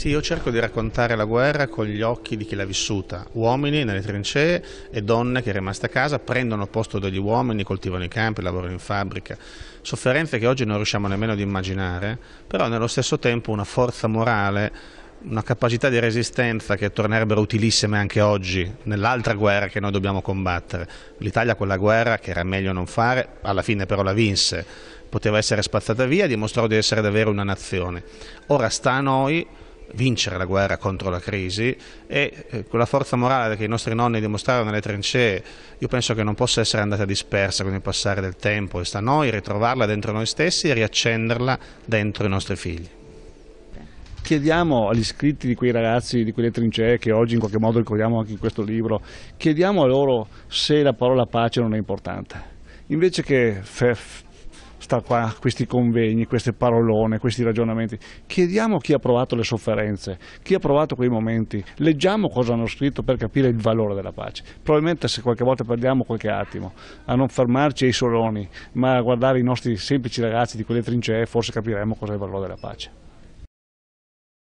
Sì, io cerco di raccontare la guerra con gli occhi di chi l'ha vissuta. Uomini nelle trincee e donne che rimaste a casa prendono posto degli uomini, coltivano i campi, lavorano in fabbrica. Sofferenze che oggi non riusciamo nemmeno ad immaginare, però nello stesso tempo una forza morale una capacità di resistenza che tornerebbero utilissime anche oggi nell'altra guerra che noi dobbiamo combattere. L'Italia quella guerra che era meglio non fare, alla fine però la vinse, poteva essere spazzata via, dimostrò di essere davvero una nazione. Ora sta a noi vincere la guerra contro la crisi e quella eh, forza morale che i nostri nonni dimostrarono nelle trincee io penso che non possa essere andata dispersa con il passare del tempo e sta a noi ritrovarla dentro noi stessi e riaccenderla dentro i nostri figli. Chiediamo agli iscritti di quei ragazzi, di quelle trincee che oggi in qualche modo ricordiamo anche in questo libro, chiediamo a loro se la parola pace non è importante. Invece che sta qua questi convegni, queste parolone, questi ragionamenti. Chiediamo chi ha provato le sofferenze, chi ha provato quei momenti. Leggiamo cosa hanno scritto per capire il valore della pace. Probabilmente se qualche volta perdiamo qualche attimo a non fermarci ai soloni, ma a guardare i nostri semplici ragazzi di quelle trincee, forse capiremo cosa è il valore della pace.